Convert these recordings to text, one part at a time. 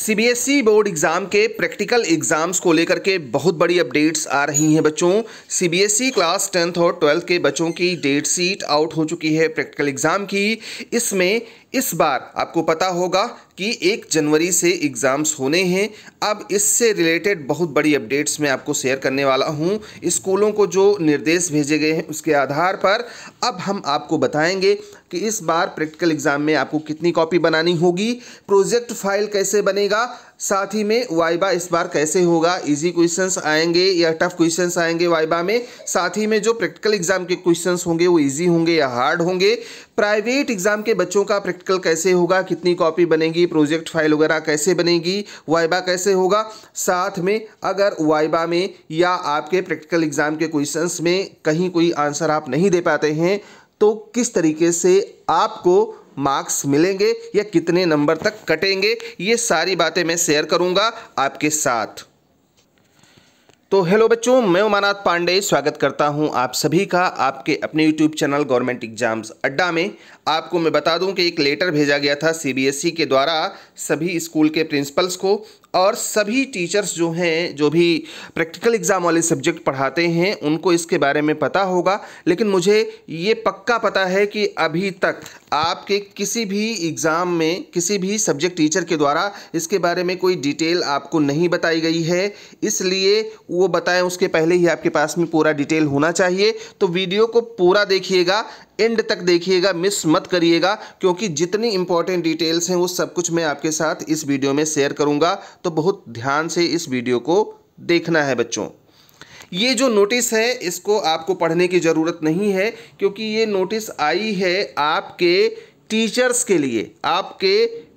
CBSE e board exam के practical exams को लेकर के बहुत बड़ी अपडेट्स आ रही हैं बच्चों सीबीएसई e क्लास टेंथ और ट्वेल्थ के बच्चों की डेट सीट आउट हो चुकी है प्रैक्टिकल एग्ज़ाम की इसमें इस बार आपको पता होगा कि एक जनवरी से एग्ज़ाम्स होने हैं अब इससे रिलेटेड बहुत बड़ी अपडेट्स मैं आपको शेयर करने वाला हूं स्कूलों को जो निर्देश भेजे गए हैं उसके आधार पर अब हम आपको बताएंगे कि इस बार प्रैक्टिकल एग्ज़ाम में आपको कितनी कॉपी बनानी होगी प्रोजेक्ट फाइल कैसे बनेगा साथ ही में वाइबा इस बार कैसे होगा इजी क्वेश्चंस आएंगे या टफ क्वेश्चंस आएंगे वाइबा में साथ ही में जो प्रैक्टिकल एग्जाम के क्वेश्चंस होंगे वो इजी होंगे या हार्ड होंगे प्राइवेट एग्जाम के बच्चों का प्रैक्टिकल कैसे होगा कितनी कॉपी बनेगी प्रोजेक्ट फाइल वगैरह कैसे बनेगी वाइबा कैसे होगा साथ में अगर वाइबा में या आपके प्रैक्टिकल एग्जाम के क्वेश्चन में कहीं कोई आंसर आप नहीं दे पाते हैं तो किस तरीके से आपको मार्क्स मिलेंगे या कितने नंबर तक कटेंगे ये सारी बातें मैं शेयर करूंगा आपके साथ तो हेलो बच्चों मैं उमानाथ पांडे स्वागत करता हूं आप सभी का आपके अपने यूट्यूब चैनल गवर्नमेंट एग्जाम्स अड्डा में आपको मैं बता दूं कि एक लेटर भेजा गया था सीबीएसई e के द्वारा सभी स्कूल के प्रिंसिपल्स को और सभी टीचर्स जो हैं जो भी प्रैक्टिकल एग्ज़ाम वाले सब्जेक्ट पढ़ाते हैं उनको इसके बारे में पता होगा लेकिन मुझे ये पक्का पता है कि अभी तक आपके किसी भी एग्ज़ाम में किसी भी सब्जेक्ट टीचर के द्वारा इसके बारे में कोई डिटेल आपको नहीं बताई गई है इसलिए वो बताएं उसके पहले ही आपके पास में पूरा डिटेल होना चाहिए तो वीडियो को पूरा देखिएगा एंड तक देखिएगा मिस मत करिएगा क्योंकि जितनी इंपॉर्टेंट डिटेल्स हैं वो सब कुछ मैं आपके साथ इस वीडियो में शेयर करूंगा तो बहुत ध्यान से इस वीडियो को देखना है बच्चों ये जो नोटिस है इसको आपको पढ़ने की ज़रूरत नहीं है क्योंकि ये नोटिस आई है आपके टीचर्स के लिए आपके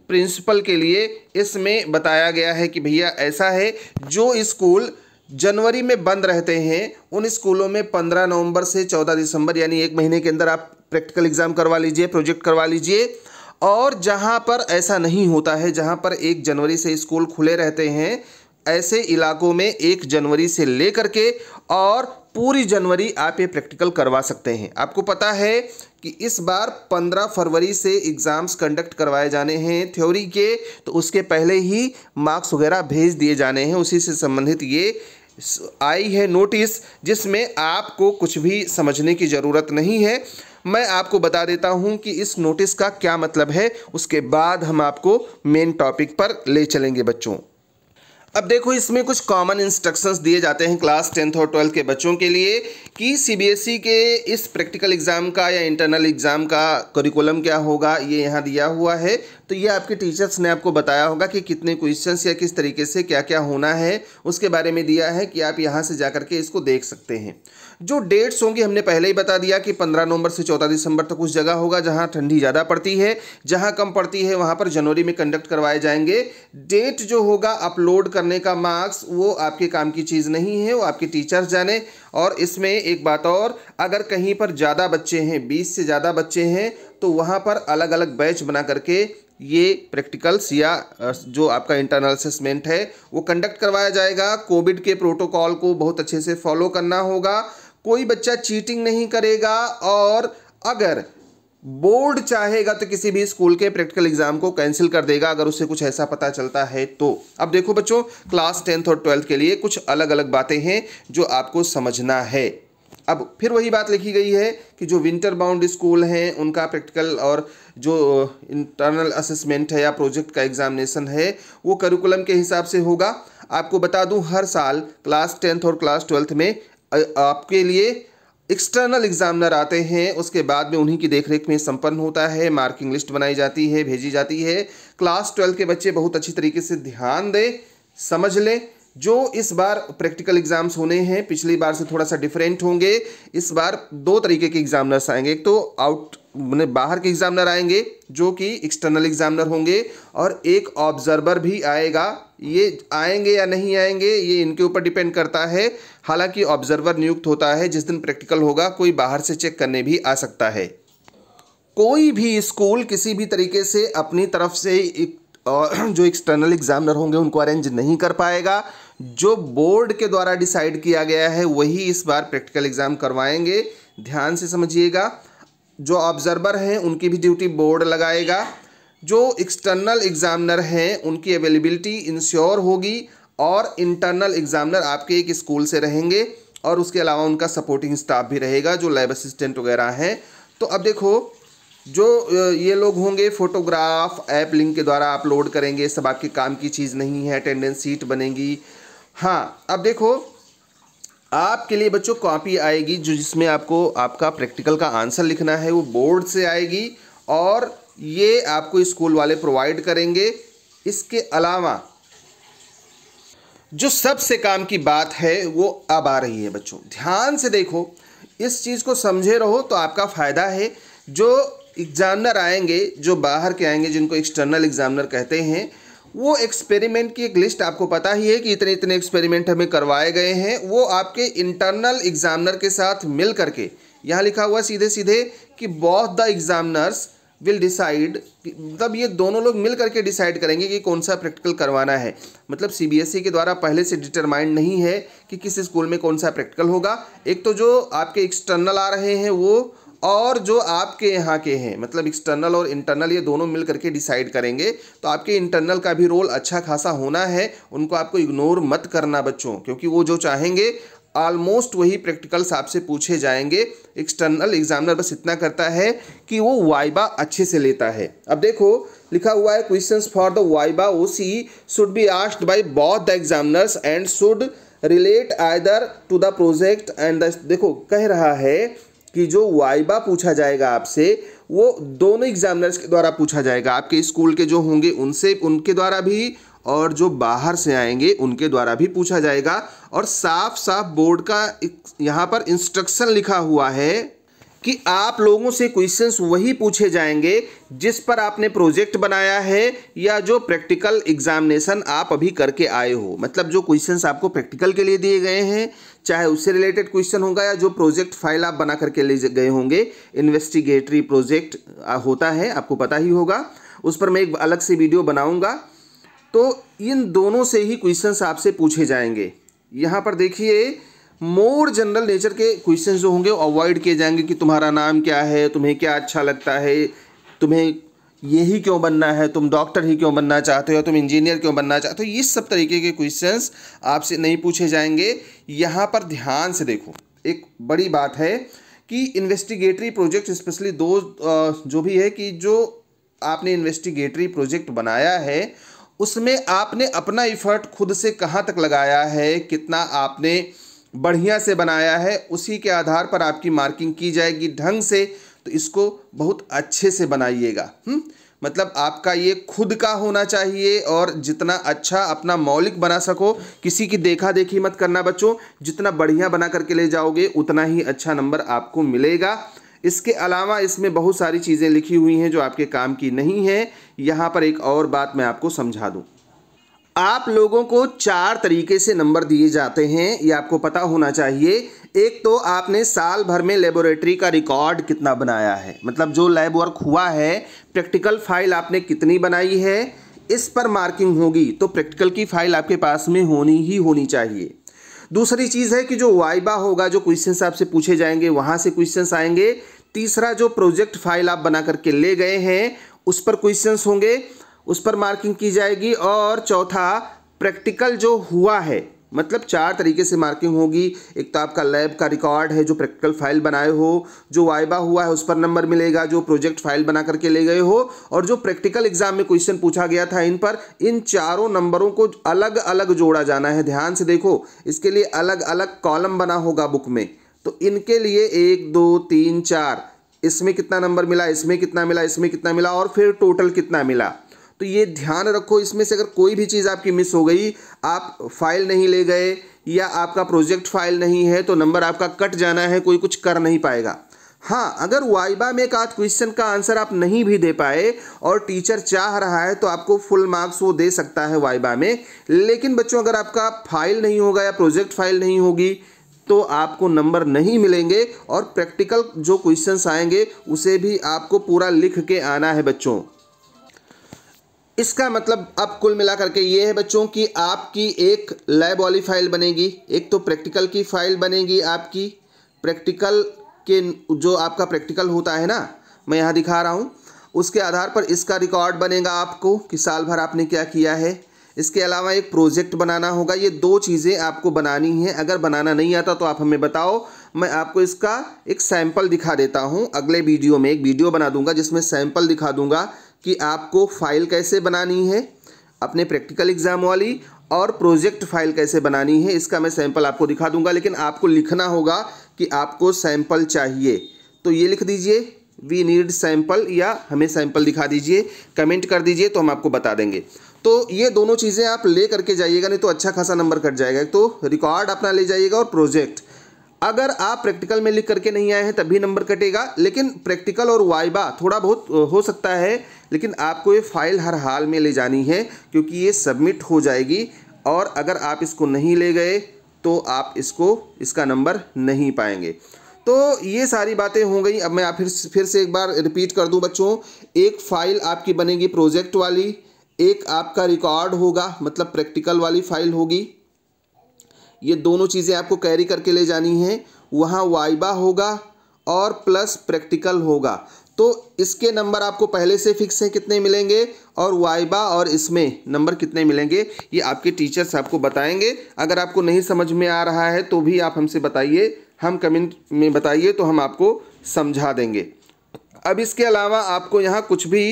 प्रिंसिपल के लिए इसमें बताया गया है कि भैया ऐसा है जो स्कूल जनवरी में बंद रहते हैं उन स्कूलों में 15 नवंबर से 14 दिसंबर यानी एक महीने के अंदर आप प्रैक्टिकल एग्ज़ाम करवा लीजिए प्रोजेक्ट करवा लीजिए और जहाँ पर ऐसा नहीं होता है जहाँ पर एक जनवरी से स्कूल खुले रहते हैं ऐसे इलाकों में एक जनवरी से लेकर के और पूरी जनवरी आप ये प्रैक्टिकल करवा सकते हैं आपको पता है कि इस बार 15 फरवरी से एग्ज़ाम्स कंडक्ट करवाए जाने हैं थ्योरी के तो उसके पहले ही मार्क्स वगैरह भेज दिए जाने हैं उसी से संबंधित ये आई है नोटिस जिसमें आपको कुछ भी समझने की ज़रूरत नहीं है मैं आपको बता देता हूं कि इस नोटिस का क्या मतलब है उसके बाद हम आपको मेन टॉपिक पर ले चलेंगे बच्चों अब देखो इसमें कुछ कॉमन इंस्ट्रक्शंस दिए जाते हैं क्लास टेंथ और ट्वेल्थ के बच्चों के लिए कि सीबीएसई e के इस प्रैक्टिकल एग्ज़ाम का या इंटरनल एग्ज़ाम का करिकुलम क्या होगा ये यहाँ दिया हुआ है तो ये आपके टीचर्स ने आपको बताया होगा कि कितने क्वेश्चंस या किस तरीके से क्या क्या होना है उसके बारे में दिया है कि आप यहाँ से जा करके इसको देख सकते हैं जो डेट्स होंगी हमने पहले ही बता दिया कि पंद्रह नवंबर से चौदह दिसंबर तक उस जगह होगा जहाँ ठंडी ज़्यादा पड़ती है जहाँ कम पड़ती है वहाँ पर जनवरी में कंडक्ट करवाए जाएंगे डेट जो होगा अपलोड करने का मार्क्स वो आपके काम की चीज़ नहीं है वो आपके टीचर्स जाने और इसमें एक बात और अगर कहीं पर ज़्यादा बच्चे हैं बीस से ज़्यादा बच्चे हैं तो वहाँ पर अलग अलग बैच बना करके ये प्रैक्टिकल्स या जो आपका इंटरनल असेसमेंट है वो कंडक्ट करवाया जाएगा कोविड के प्रोटोकॉल को बहुत अच्छे से फॉलो करना होगा कोई बच्चा चीटिंग नहीं करेगा और अगर बोर्ड चाहेगा तो किसी भी स्कूल के प्रैक्टिकल एग्जाम को कैंसिल कर देगा अगर उसे कुछ ऐसा पता चलता है तो अब देखो बच्चों क्लास टेंथ और ट्वेल्थ के लिए कुछ अलग अलग बातें हैं जो आपको समझना है अब फिर वही बात लिखी गई है कि जो विंटर बाउंड स्कूल हैं उनका प्रैक्टिकल और जो इंटरनल असेसमेंट है या प्रोजेक्ट का एग्जामिनेशन है वो करिकुलम के हिसाब से होगा आपको बता दूं हर साल क्लास टेंथ और क्लास ट्वेल्थ में आपके लिए एक्सटर्नल एग्जामिनर आते हैं उसके बाद में उन्हीं की देखरेख में संपन्न होता है मार्किंग लिस्ट बनाई जाती है भेजी जाती है क्लास ट्वेल्थ के बच्चे बहुत अच्छी तरीके से ध्यान दें समझ लें जो इस बार प्रैक्टिकल एग्जाम्स होने हैं पिछली बार से थोड़ा सा डिफरेंट होंगे इस बार दो तरीके के एग्जामिनर्स आएंगे एक तो आउट मैंने मतलब बाहर के एग्जामिनर आएंगे जो कि एक्सटर्नल एग्जामिनर होंगे और एक ऑब्जर्वर भी आएगा ये आएंगे या नहीं आएंगे ये इनके ऊपर डिपेंड करता है हालांकि ऑब्जर्वर नियुक्त होता है जिस दिन प्रैक्टिकल होगा कोई बाहर से चेक करने भी आ सकता है कोई भी स्कूल किसी भी तरीके से अपनी तरफ से एक, जो एक्सटर्नल एग्जामिनर होंगे उनको अरेंज नहीं कर पाएगा जो बोर्ड के द्वारा डिसाइड किया गया है वही इस बार प्रैक्टिकल एग्ज़ाम करवाएंगे ध्यान से समझिएगा जो ऑब्जर्वर हैं उनकी भी ड्यूटी बोर्ड लगाएगा जो एक्सटर्नल एग्जामिनर हैं उनकी अवेलेबिलिटी इंश्योर होगी और इंटरनल एग्जामिनर आपके एक स्कूल से रहेंगे और उसके अलावा उनका सपोर्टिंग स्टाफ भी रहेगा जो लैब असिस्टेंट वगैरह हैं तो अब देखो जो ये लोग होंगे फोटोग्राफ ऐप लिंक के द्वारा अपलोड करेंगे सब आपके काम की चीज़ नहीं है अटेंडेंस सीट बनेगी हाँ अब देखो आपके लिए बच्चों कॉपी आएगी जो जिसमें आपको आपका प्रैक्टिकल का आंसर लिखना है वो बोर्ड से आएगी और ये आपको स्कूल वाले प्रोवाइड करेंगे इसके अलावा जो सबसे काम की बात है वो अब आ रही है बच्चों ध्यान से देखो इस चीज़ को समझे रहो तो आपका फ़ायदा है जो एग्ज़ामिनर आएंगे जो बाहर के आएंगे जिनको एक्सटर्नल एग्ज़ामिनर कहते हैं वो एक्सपेरिमेंट की एक लिस्ट आपको पता ही है कि इतने इतने एक्सपेरिमेंट हमें करवाए गए हैं वो आपके इंटरनल एग्जामिनर के साथ मिल करके यहाँ लिखा हुआ सीधे सीधे कि both the examiners will decide मतलब ये दोनों लोग मिल करके डिसाइड करेंगे कि कौन सा प्रैक्टिकल करवाना है मतलब सीबीएसई e के द्वारा पहले से डिटरमाइंड नहीं है कि किस स्कूल में कौन सा प्रैक्टिकल होगा एक तो जो आपके एक्सटर्नल आ रहे हैं वो और जो आपके यहाँ के हैं मतलब एक्सटर्नल और इंटरनल ये दोनों मिल करके डिसाइड करेंगे तो आपके इंटरनल का भी रोल अच्छा खासा होना है उनको आपको इग्नोर मत करना बच्चों क्योंकि वो जो चाहेंगे ऑलमोस्ट वही प्रैक्टिकल्स आपसे पूछे जाएंगे एक्सटर्नल एग्जामिनर बस इतना करता है कि वो वाइबा अच्छे से लेता है अब देखो लिखा हुआ है questions for the viva voce should be asked by both the examiners and should relate either to the project and देखो कह रहा है कि जो वाइबा पूछा जाएगा आपसे वो दोनों एग्जामिनर्स के द्वारा पूछा जाएगा आपके स्कूल के जो होंगे उनसे उनके द्वारा भी और जो बाहर से आएंगे उनके द्वारा भी पूछा जाएगा और साफ साफ बोर्ड का यहाँ पर इंस्ट्रक्शन लिखा हुआ है कि आप लोगों से क्वेश्चंस वही पूछे जाएंगे जिस पर आपने प्रोजेक्ट बनाया है या जो प्रैक्टिकल एग्जामिनेशन आप अभी करके आए हो मतलब जो क्वेश्चंस आपको प्रैक्टिकल के लिए दिए गए हैं चाहे उससे रिलेटेड क्वेश्चन होगा या जो प्रोजेक्ट फाइल आप बना करके ले गए होंगे इन्वेस्टिगेटरी प्रोजेक्ट होता है आपको पता ही होगा उस पर मैं एक अलग से वीडियो बनाऊँगा तो इन दोनों से ही क्वेश्चन आपसे पूछे जाएंगे यहाँ पर देखिए मोर जनरल नेचर के क्वेश्चन जो होंगे अवॉइड किए जाएंगे कि तुम्हारा नाम क्या है तुम्हें क्या अच्छा लगता है तुम्हें यही क्यों बनना है तुम डॉक्टर ही क्यों बनना चाहते हो तुम इंजीनियर क्यों बनना चाहते हो ये सब तरीके के क्वेश्चंस आपसे नहीं पूछे जाएंगे यहाँ पर ध्यान से देखो एक बड़ी बात है कि इन्वेस्टिगेटरी प्रोजेक्ट स्पेशली दो जो भी है कि जो आपने इन्वेस्टिगेटरी प्रोजेक्ट बनाया है उसमें आपने अपना इफ़र्ट खुद से कहाँ तक लगाया है कितना आपने बढ़िया से बनाया है उसी के आधार पर आपकी मार्किंग की जाएगी ढंग से तो इसको बहुत अच्छे से बनाइएगा हम्म? मतलब आपका ये खुद का होना चाहिए और जितना अच्छा अपना मौलिक बना सको किसी की देखा देखी मत करना बच्चों जितना बढ़िया बना करके ले जाओगे उतना ही अच्छा नंबर आपको मिलेगा इसके अलावा इसमें बहुत सारी चीज़ें लिखी हुई हैं जो आपके काम की नहीं है यहाँ पर एक और बात मैं आपको समझा दूँ आप लोगों को चार तरीके से नंबर दिए जाते हैं ये आपको पता होना चाहिए एक तो आपने साल भर में लेबोरेटरी का रिकॉर्ड कितना बनाया है मतलब जो लैब वर्क हुआ है प्रैक्टिकल फाइल आपने कितनी बनाई है इस पर मार्किंग होगी तो प्रैक्टिकल की फाइल आपके पास में होनी ही होनी चाहिए दूसरी चीज़ है कि जो वाइबा होगा जो क्वेश्चन आपसे पूछे जाएंगे वहाँ से क्वेश्चन आएंगे तीसरा जो प्रोजेक्ट फाइल आप बना करके ले गए हैं उस पर क्वेश्चन होंगे उस पर मार्किंग की जाएगी और चौथा प्रैक्टिकल जो हुआ है मतलब चार तरीके से मार्किंग होगी एक तो आपका लैब का रिकॉर्ड है जो प्रैक्टिकल फाइल बनाए हो जो वाइबा हुआ है उस पर नंबर मिलेगा जो प्रोजेक्ट फाइल बना करके ले गए हो और जो प्रैक्टिकल एग्जाम में क्वेश्चन पूछा गया था इन पर इन चारों नंबरों को अलग अलग जोड़ा जाना है ध्यान से देखो इसके लिए अलग अलग कॉलम बना होगा बुक में तो इनके लिए एक दो तीन चार इसमें कितना नंबर मिला इसमें कितना मिला इसमें कितना मिला और फिर टोटल कितना मिला तो ये ध्यान रखो इसमें से अगर कोई भी चीज़ आपकी मिस हो गई आप फाइल नहीं ले गए या आपका प्रोजेक्ट फाइल नहीं है तो नंबर आपका कट जाना है कोई कुछ कर नहीं पाएगा हाँ अगर वाइबा में एक आध क्वेश्चन का आंसर आप नहीं भी दे पाए और टीचर चाह रहा है तो आपको फुल मार्क्स वो दे सकता है वाइबा में लेकिन बच्चों अगर आपका फाइल नहीं होगा या प्रोजेक्ट फाइल नहीं होगी तो आपको नंबर नहीं मिलेंगे और प्रैक्टिकल जो क्वेश्चंस आएंगे उसे भी आपको पूरा लिख के आना है बच्चों इसका मतलब अब कुल मिलाकर के ये है बच्चों कि आपकी एक लैब वाली फाइल बनेगी एक तो प्रैक्टिकल की फाइल बनेगी आपकी प्रैक्टिकल के जो आपका प्रैक्टिकल होता है ना मैं यहाँ दिखा रहा हूँ उसके आधार पर इसका रिकॉर्ड बनेगा आपको कि साल भर आपने क्या किया है इसके अलावा एक प्रोजेक्ट बनाना होगा ये दो चीज़ें आपको बनानी है अगर बनाना नहीं आता तो आप हमें बताओ मैं आपको इसका एक सैंपल दिखा देता हूँ अगले वीडियो में एक वीडियो बना दूंगा जिसमें सैंपल दिखा दूंगा कि आपको फाइल कैसे बनानी है अपने प्रैक्टिकल एग्ज़ाम वाली और प्रोजेक्ट फाइल कैसे बनानी है इसका मैं सैंपल आपको दिखा दूंगा लेकिन आपको लिखना होगा कि आपको सैंपल चाहिए तो ये लिख दीजिए वी नीड सैंपल या हमें सैंपल दिखा दीजिए कमेंट कर दीजिए तो हम आपको बता देंगे तो ये दोनों चीज़ें आप ले करके जाइएगा नहीं तो अच्छा खासा नंबर कट जाएगा तो रिकॉर्ड अपना ले जाइएगा और प्रोजेक्ट अगर आप प्रैक्टिकल में लिख करके नहीं आए हैं तब भी नंबर कटेगा लेकिन प्रैक्टिकल और वाइबा थोड़ा बहुत हो सकता है लेकिन आपको ये फाइल हर हाल में ले जानी है क्योंकि ये सबमिट हो जाएगी और अगर आप इसको नहीं ले गए तो आप इसको इसका नंबर नहीं पाएंगे तो ये सारी बातें हो गई अब मैं आप फिर फिर से एक बार रिपीट कर दूं बच्चों एक फ़ाइल आपकी बनेगी प्रोजेक्ट वाली एक आपका रिकॉर्ड होगा मतलब प्रैक्टिकल वाली फ़ाइल होगी ये दोनों चीज़ें आपको कैरी करके ले जानी है वहाँ वाइबा होगा और प्लस प्रैक्टिकल होगा तो इसके नंबर आपको पहले से फिक्स हैं कितने मिलेंगे और वाइबा और इसमें नंबर कितने मिलेंगे ये आपके टीचर्स आपको बताएंगे अगर आपको नहीं समझ में आ रहा है तो भी आप हमसे बताइए हम कमेंट में बताइए तो हम आपको समझा देंगे अब इसके अलावा आपको यहाँ कुछ भी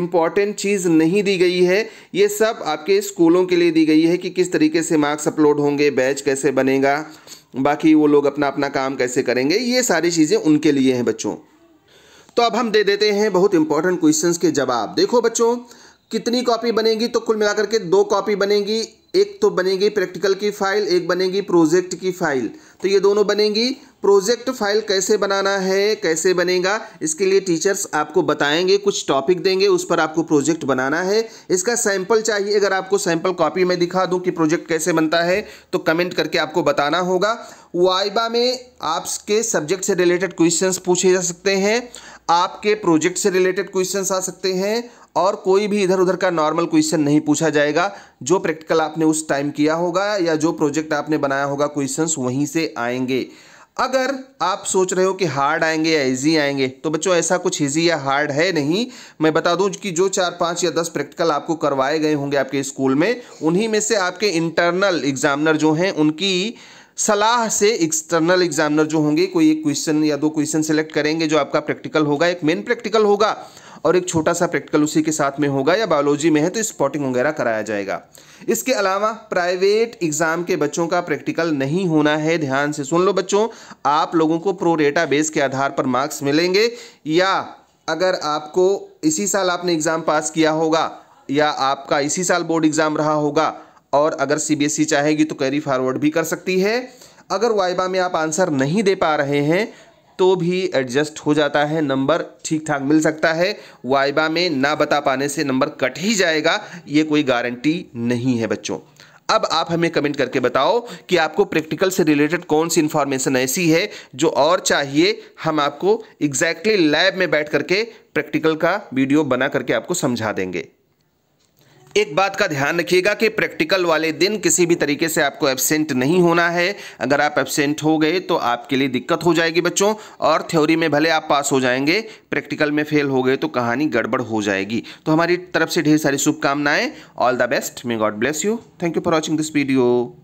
इम्पॉर्टेंट चीज़ नहीं दी गई है ये सब आपके स्कूलों के लिए दी गई है कि किस तरीके से मार्क्स अपलोड होंगे बैच कैसे बनेगा बाकी वो लोग अपना अपना काम कैसे करेंगे ये सारी चीज़ें उनके लिए हैं बच्चों तो अब हम दे देते हैं बहुत इंपॉर्टेंट क्वेश्चंस के जवाब देखो बच्चों कितनी कॉपी बनेगी तो कुल मिलाकर के दो कॉपी बनेगी एक तो बनेगी प्रैक्टिकल की फाइल एक बनेगी प्रोजेक्ट की फाइल तो ये दोनों बनेगी प्रोजेक्ट फाइल कैसे बनाना है कैसे बनेगा इसके लिए टीचर्स आपको बताएंगे कुछ टॉपिक देंगे उस पर आपको प्रोजेक्ट बनाना है इसका सैंपल चाहिए अगर आपको सैंपल कॉपी में दिखा दूं कि प्रोजेक्ट कैसे बनता है तो कमेंट करके आपको बताना होगा वाइबा में आपके सब्जेक्ट से रिलेटेड क्वेश्चंस पूछे जा सकते हैं आपके प्रोजेक्ट से रिलेटेड क्वेश्चन आ सकते हैं और कोई भी इधर उधर का नॉर्मल क्वेश्चन नहीं पूछा जाएगा जो प्रैक्टिकल आपने उस टाइम किया होगा या जो प्रोजेक्ट आपने बनाया होगा क्वेश्चंस वहीं से आएंगे अगर आप सोच रहे हो कि हार्ड आएंगे या इजी आएंगे तो बच्चों ऐसा कुछ ईजी या हार्ड है नहीं मैं बता दूं कि जो चार पाँच या दस प्रैक्टिकल आपको करवाए गए होंगे आपके स्कूल में उन्हीं में से आपके इंटरनल एग्जामिनर जो हैं उनकी सलाह से एक्सटर्नल एग्जामिनर जो होंगे कोई एक क्वेश्चन या दो क्वेश्चन सेलेक्ट करेंगे जो आपका प्रैक्टिकल होगा एक मेन प्रैक्टिकल होगा और एक छोटा सा प्रैक्टिकल उसी के साथ में होगा या बायोलॉजी में है तो स्पॉटिंग वगैरह कराया जाएगा इसके अलावा प्राइवेट एग्ज़ाम के बच्चों का प्रैक्टिकल नहीं होना है ध्यान से सुन लो बच्चों आप लोगों को प्रोरेटा बेस के आधार पर मार्क्स मिलेंगे या अगर आपको इसी साल आपने एग्ज़ाम पास किया होगा या आपका इसी साल बोर्ड एग्ज़ाम रहा होगा और अगर सीबीएसई e चाहेगी तो कैरी फॉरवर्ड भी कर सकती है अगर वाइबा में आप आंसर नहीं दे पा रहे हैं तो भी एडजस्ट हो जाता है नंबर ठीक ठाक मिल सकता है वाइबा में ना बता पाने से नंबर कट ही जाएगा ये कोई गारंटी नहीं है बच्चों अब आप हमें कमेंट करके बताओ कि आपको प्रैक्टिकल से रिलेटेड कौन सी इन्फॉर्मेशन ऐसी है जो और चाहिए हम आपको एग्जैक्टली exactly लैब में बैठ करके प्रैक्टिकल का वीडियो बना करके आपको समझा देंगे एक बात का ध्यान रखिएगा कि प्रैक्टिकल वाले दिन किसी भी तरीके से आपको एबसेंट नहीं होना है अगर आप एबसेंट हो गए तो आपके लिए दिक्कत हो जाएगी बच्चों और थ्योरी में भले आप पास हो जाएंगे प्रैक्टिकल में फेल हो गए तो कहानी गड़बड़ हो जाएगी तो हमारी तरफ से ढेर सारी शुभकामनाएं all the best may God bless you thank you for watching this video